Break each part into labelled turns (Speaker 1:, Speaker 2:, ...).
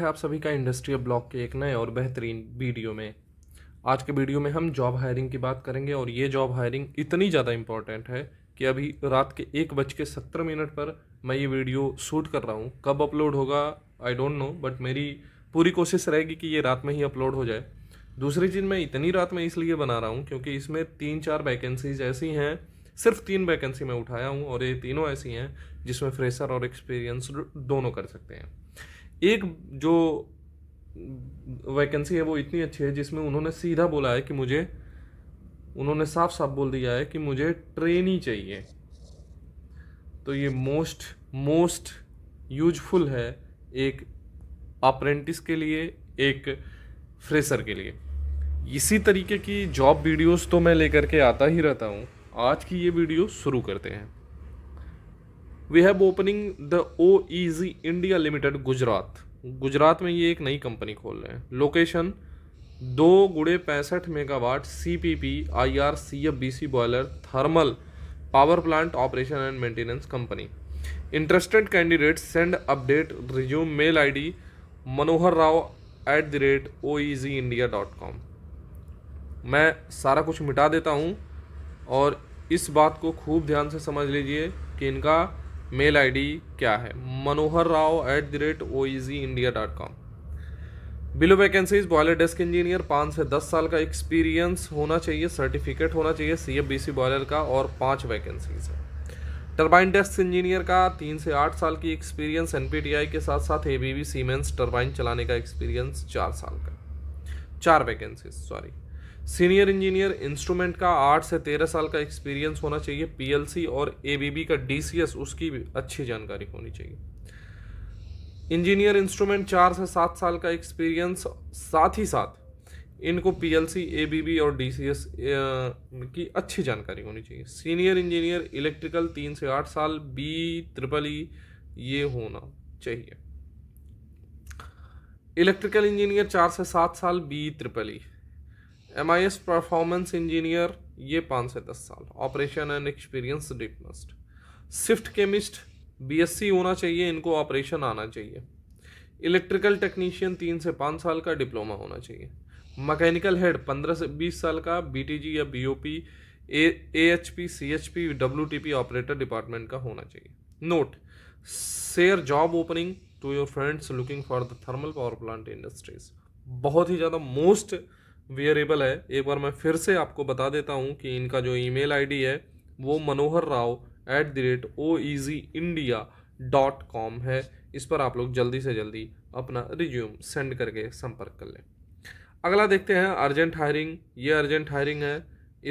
Speaker 1: है आप सभी का इंडस्ट्रियल ब्लॉक के एक नए और बेहतरीन वीडियो में आज के वीडियो में हम जॉब हायरिंग की बात करेंगे और ये जॉब हायरिंग इतनी ज़्यादा इम्पॉर्टेंट है कि अभी रात के एक बज के सत्तर मिनट पर मैं ये वीडियो शूट कर रहा हूँ कब अपलोड होगा आई डोंट नो बट मेरी पूरी कोशिश रहेगी कि ये रात में ही अपलोड हो जाए दूसरी चीज़ मैं इतनी रात में इसलिए बना रहा हूँ क्योंकि इसमें तीन चार वैकेंसीज ऐसी हैं सिर्फ तीन वैकेंसी मैं उठाया हूँ और ये तीनों ऐसी हैं जिसमें फ्रेशर और एक्सपीरियंस दोनों कर सकते हैं एक जो वैकेंसी है वो इतनी अच्छी है जिसमें उन्होंने सीधा बोला है कि मुझे उन्होंने साफ साफ बोल दिया है कि मुझे ट्रेन ही चाहिए तो ये मोस्ट मोस्ट यूजफुल है एक अप्रेंटिस के लिए एक फ्रेशर के लिए इसी तरीके की जॉब वीडियोस तो मैं लेकर के आता ही रहता हूँ आज की ये वीडियो शुरू करते हैं we have opening the O E G India Limited Gujarat Gujarat में ये एक नई कंपनी खोल रहे हैं लोकेशन दो गुड़े पैंसठ megawatt C P P I R C F B C boiler thermal power plant operation and maintenance company interested candidate send update resume mail I D Manohar Rao at the rate O E G India dot com मैं सारा कुछ मिटा देता हूँ और इस बात को खूब ध्यान से समझ लीजिए कि इनका मेल आईडी क्या है Manohar Rao at the rate O G India dot com below vacancies boiler desk engineer पाँच से दस साल का एक्सपीरियंस होना चाहिए सर्टिफिकेट होना चाहिए C F B C boiler का और पाँच वैकेंसीज है टर्बाइन डेस्क इंजीनियर का तीन से आठ साल की experience N P T I के साथ साथ A B V Siemens turbine चलाने का एक्सपीरियंस चार साल का चार vacancies sorry senior engineer instrument का आठ से तेरह साल का एक्सपीरियंस होना चाहिए पीएलसी और एबीबी का डीसीएस उसकी भी अच्छी जानकारी होनी चाहिए इंजीनियर इंस्ट्रूमेंट चार से सात साल का एक्सपीरियंस साथ ही साथ इनको पीएलसी एबीबी और डीसीएस की अच्छी जानकारी होनी चाहिए सीनियर इंजीनियर इलेक्ट्रिकल तीन से आठ साल बी ट्रिपल ई ये होना चाहिए इलेक्ट्रिकल इंजीनियर चार से सात साल B triple E M I S performance engineer ये पाँच से दस साल ऑपरेशन एंड एक्सपीरियंस डिपनस्ट swift chemist B S C होना चाहिए इनको ऑपरेशन आना चाहिए इलेक्ट्रिकल टेक्नीशियन तीन से पाँच साल का डिप्लोमा होना चाहिए मैकेनिकल हेड पंद्रह से बीस साल का बी टी जी या B P A H P C H P W T P operator department का होना चाहिए note share job opening to your friends looking for the thermal power plant industries बहुत ही ज़्यादा मोस्ट वियरेबल है एक बार मैं फिर से आपको बता देता हूँ कि इनका जो ईमेल आईडी है वो Manohar Rao at the rate O E G India dot com है इस पर आप लोग जल्दी से जल्दी अपना रिज्यूम सेंड करके संपर्क कर लें अगला देखते हैं अर्जेंट हायरिंग ये अर्जेंट हायरिंग है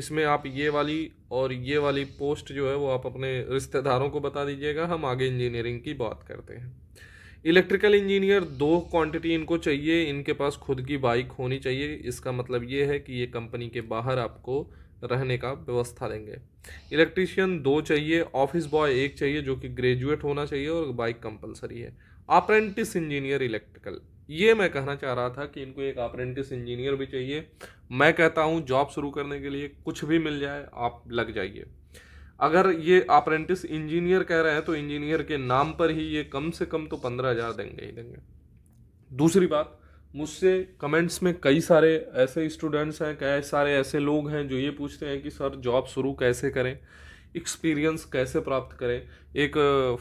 Speaker 1: इसमें आप ये वाली और ये वाली पोस्ट जो है वो आप अपने रिश्तेदारों को बता दीजिएगा हम आगे इंजीनियरिंग की बात करते हैं इलेक्ट्रिकल इंजीनियर दो क्वांटिटी इनको चाहिए इनके पास खुद की बाइक होनी चाहिए इसका मतलब ये है कि ये कंपनी के बाहर आपको रहने का व्यवस्था देंगे इलेक्ट्रिशियन दो चाहिए ऑफिस बॉय एक चाहिए जो कि ग्रेजुएट होना चाहिए और बाइक कंपलसरी है अप्रेंटिस इंजीनियर इलेक्ट्रिकल ये मैं कहना चाह रहा था कि इनको एक अप्रेंटिस इंजीनियर भी चाहिए मैं कहता हूँ जॉब शुरू करने के लिए कुछ भी मिल जाए आप लग जाइए अगर ये अप्रेंटिस इंजीनियर कह रहे हैं तो इंजीनियर के नाम पर ही ये कम से कम तो पंद्रह हज़ार देंगे ही देंगे दूसरी बात मुझसे कमेंट्स में कई सारे ऐसे स्टूडेंट्स हैं कई सारे ऐसे लोग हैं जो ये पूछते हैं कि सर जॉब शुरू कैसे करें एक्सपीरियंस कैसे प्राप्त करें एक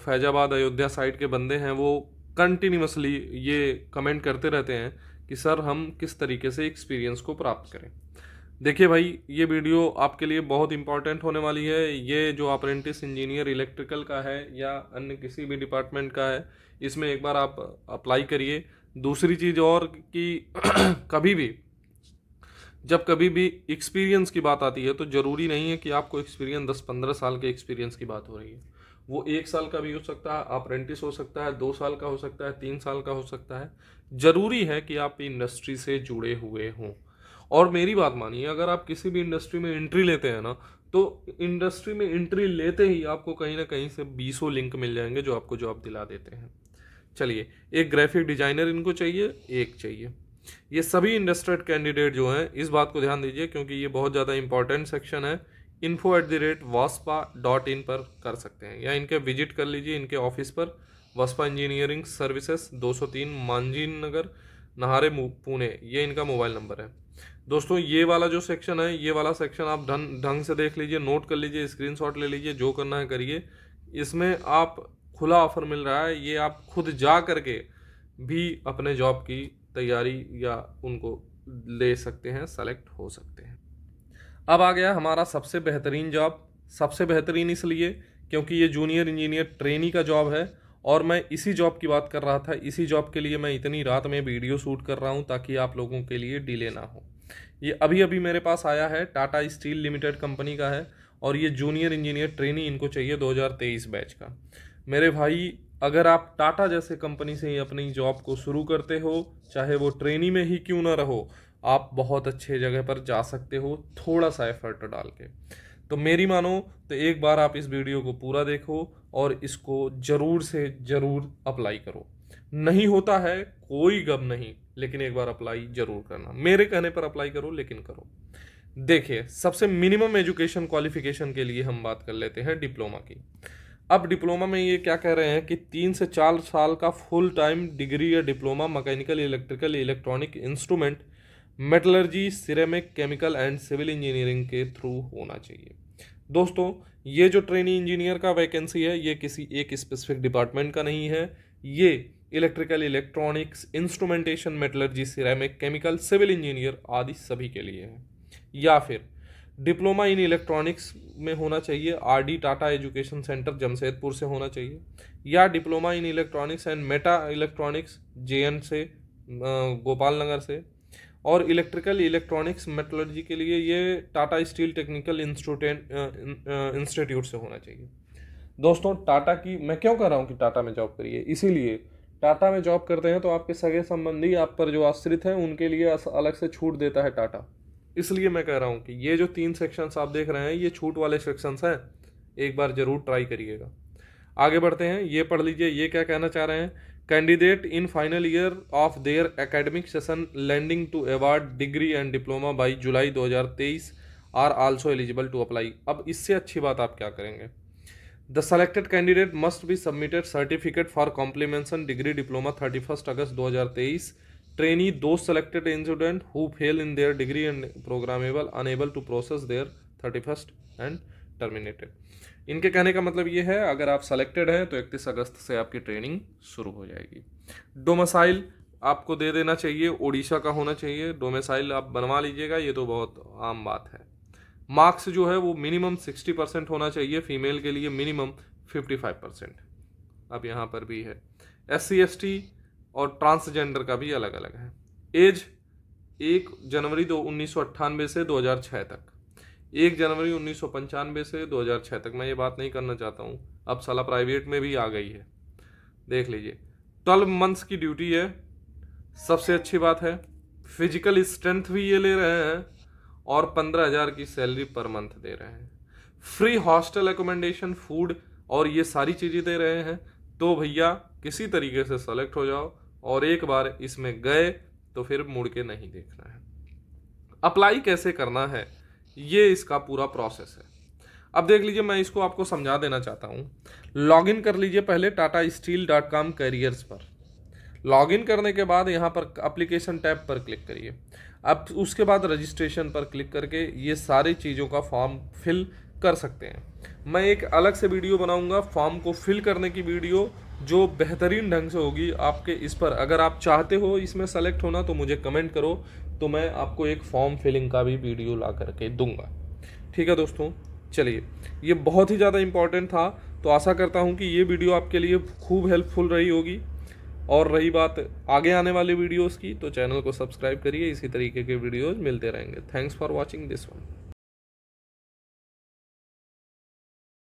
Speaker 1: फैजाबाद अयोध्या साइड के बंदे हैं वो कंटिन्यूसली ये कमेंट करते रहते हैं कि सर हम किस तरीके से एक्सपीरियंस को प्राप्त करें देखिए भाई ये वीडियो आपके लिए बहुत इंपॉर्टेंट होने वाली है ये जो अप्रेंटिस इंजीनियर इलेक्ट्रिकल का है या अन्य किसी भी डिपार्टमेंट का है इसमें एक बार आप अप्लाई करिए दूसरी चीज़ और कि कभी भी जब कभी भी एक्सपीरियंस की बात आती है तो ज़रूरी नहीं है कि आपको एक्सपीरियंस दस पंद्रह साल के एक्सपीरियंस की बात हो रही है वो एक साल का भी हो सकता है अप्रेंटिस हो सकता है दो साल का हो सकता है तीन साल का हो सकता है ज़रूरी है कि आप इंडस्ट्री से जुड़े हुए हों और मेरी बात मानिए अगर आप किसी भी इंडस्ट्री में एंट्री लेते हैं ना तो इंडस्ट्री में एंट्री लेते ही आपको कहीं ना कहीं से बीसों लिंक मिल जाएंगे जो आपको जॉब दिला देते हैं चलिए एक ग्राफिक डिजाइनर इनको चाहिए एक चाहिए ये सभी इंडस्ट्रेड कैंडिडेट जो हैं इस बात को ध्यान दीजिए क्योंकि ये बहुत ज़्यादा इंपॉर्टेंट सेक्शन है info at the rate Vaspa dot in पर कर सकते हैं या इनके विजिट कर लीजिए इनके ऑफिस पर वास्पा इंजीनियरिंग सर्विसेज 203 मांझी नगर नहारे पुणे ये इनका मोबाइल नंबर है दोस्तों ये वाला जो सेक्शन है ये वाला सेक्शन आप ढंग ढंग से देख लीजिए नोट कर लीजिए स्क्रीनशॉट ले लीजिए जो करना है करिए इसमें आप खुला ऑफर मिल रहा है ये आप खुद जा करके भी अपने जॉब की तैयारी या उनको ले सकते हैं सेलेक्ट हो सकते हैं अब आ गया हमारा सबसे बेहतरीन जॉब सबसे बेहतरीन इसलिए क्योंकि ये जूनियर इंजीनियर ट्रेनी का जॉब है और मैं इसी जॉब की बात कर रहा था इसी जॉब के लिए मैं इतनी रात में वीडियो शूट कर रहा हूँ ताकि आप लोगों के लिए डिले ना हो ये अभी अभी मेरे पास आया है टाटा स्टील लिमिटेड कंपनी का है और ये जूनियर इंजीनियर ट्रेनिंग इनको चाहिए 2023 बैच का मेरे भाई अगर आप टाटा जैसे कंपनी से ही अपनी जॉब को शुरू करते हो चाहे वो ट्रेनी में ही क्यों ना रहो आप बहुत अच्छे जगह पर जा सकते हो थोड़ा सा एफर्ट डाल के तो मेरी मानो तो एक बार आप इस वीडियो को पूरा देखो और इसको ज़रूर से ज़रूर अप्लाई करो नहीं होता है कोई गम नहीं लेकिन एक बार अप्लाई जरूर करना मेरे कहने पर अप्लाई करो लेकिन करो देखिए सबसे मिनिमम एजुकेशन क्वालिफिकेशन के लिए हम बात कर लेते हैं डिप्लोमा की अब डिप्लोमा में ये क्या कह रहे हैं कि तीन से चार साल का फुल टाइम डिग्री या diploma mechanical electrical electronic instrument metallurgy ceramic chemical and civil engineering के थ्रू होना चाहिए दोस्तों ये जो ट्रेनिंग इंजीनियर का वैकेंसी है ये किसी एक स्पेसिफिक डिपार्टमेंट का नहीं है ये electrical electronics instrumentation metallurgy ceramic chemical civil engineer आदि सभी के लिए है या फिर डिप्लोमा इन इलेक्ट्रॉनिक्स में होना चाहिए R D Tata education centre Jamshedpur से होना चाहिए या diploma in electronics and meta electronics एन से गोपाल नगर से और इलेक्ट्रिकल इलेक्ट्रॉनिक्स मेटलर्जी के लिए ये टाटा स्टील टेक्निकल इंस्टीट्यूट से होना चाहिए दोस्तों टाटा की मैं क्यों कह रहा हूँ कि टाटा में जॉब करिए इसीलिए टाटा में जॉब करते हैं तो आपके सगे संबंधी आप पर जो आश्रित हैं उनके लिए अलग से छूट देता है टाटा इसलिए मैं कह रहा हूँ कि ये जो तीन सेक्शंस आप देख रहे हैं ये छूट वाले सेक्शंस हैं एक बार ज़रूर ट्राई करिएगा आगे बढ़ते हैं ये पढ़ लीजिए ये क्या कहना चाह रहे हैं candidate in final year of their academic session landing to award degree and diploma by July 2023 are also eligible to apply अब इससे अच्छी बात आप क्या करेंगे the selected candidate must be submitted certificate for completion degree diploma thirty first अगस्त दो हजार तेईस ट्रेनी दो selected student who fail in their degree and programmable unable to process their thirty first and terminated इनके कहने का मतलब ये है अगर आप सेलेक्टेड हैं तो इकतीस अगस्त से आपकी ट्रेनिंग शुरू हो जाएगी डोमसाइल आपको दे देना चाहिए ओडिशा का होना चाहिए डोमिसाइल आप बनवा लीजिएगा ये तो बहुत आम बात है मार्क्स जो है वो मिनिमम सिक्सटी परसेंट होना चाहिए फीमेल के लिए मिनिमम फिफ्टी फाइव परसेंट अब यहाँ पर भी है एस सी एस टी और ट्रांसजेंडर का भी अलग अलग है एज एक जनवरी दो उन्नीस से छः तक एक जनवरी उन्नीस से छः तक मैं ये बात नहीं करना चाहता हूँ अब सला प्राइवेट में भी आ गई है देख लीजिए ट्वेल्व मंथ्स की ड्यूटी है सबसे अच्छी बात है फिजिकल स्ट्रेंथ भी ये ले रहे हैं और पंद्रह हज़ार की सैलरी पर मंथ दे रहे हैं फ्री हॉस्टल एकोमेंडेशन फूड और ये सारी चीज़ें दे रहे हैं तो भैया किसी तरीके से सेलेक्ट हो जाओ और एक बार इसमें गए तो फिर मुड़ के नहीं देखना है अप्लाई कैसे करना है ये इसका पूरा प्रोसेस है अब देख लीजिए मैं इसको आपको समझा देना चाहता हूँ लॉग कर लीजिए पहले Tata steel dot com careers पर लॉग इन करने के बाद यहाँ पर अप्लीकेशन टैब पर क्लिक करिए अब उसके बाद रजिस्ट्रेशन पर क्लिक करके ये सारी चीज़ों का फॉर्म फिल कर सकते हैं मैं एक अलग से वीडियो बनाऊंगा फॉर्म को फिल करने की वीडियो जो बेहतरीन ढंग से होगी आपके इस पर अगर आप चाहते हो इसमें सेलेक्ट होना तो मुझे कमेंट करो तो मैं आपको एक फॉर्म फिलिंग का भी वीडियो ला करके दूंगा ठीक है दोस्तों चलिए ये बहुत ही ज़्यादा इम्पॉर्टेंट था तो आशा करता हूँ कि ये वीडियो आपके लिए खूब हेल्पफुल रही होगी और रही बात आगे आने वाली वीडियोस की तो चैनल को सब्सक्राइब करिए इसी तरीके के वीडियोस मिलते रहेंगे thanks for watching this one